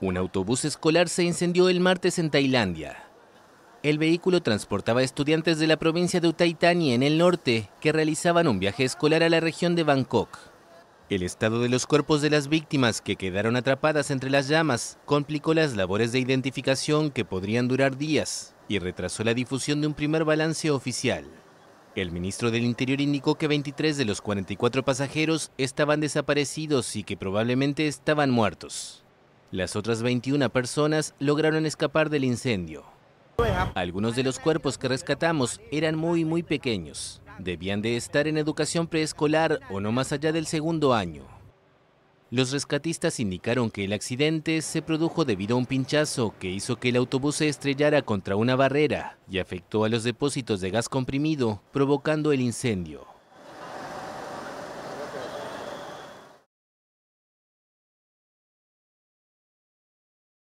Un autobús escolar se incendió el martes en Tailandia. El vehículo transportaba estudiantes de la provincia de Utaitani en el norte que realizaban un viaje escolar a la región de Bangkok. El estado de los cuerpos de las víctimas que quedaron atrapadas entre las llamas complicó las labores de identificación que podrían durar días y retrasó la difusión de un primer balance oficial. El ministro del Interior indicó que 23 de los 44 pasajeros estaban desaparecidos y que probablemente estaban muertos. Las otras 21 personas lograron escapar del incendio. Algunos de los cuerpos que rescatamos eran muy, muy pequeños. Debían de estar en educación preescolar o no más allá del segundo año. Los rescatistas indicaron que el accidente se produjo debido a un pinchazo que hizo que el autobús se estrellara contra una barrera y afectó a los depósitos de gas comprimido, provocando el incendio.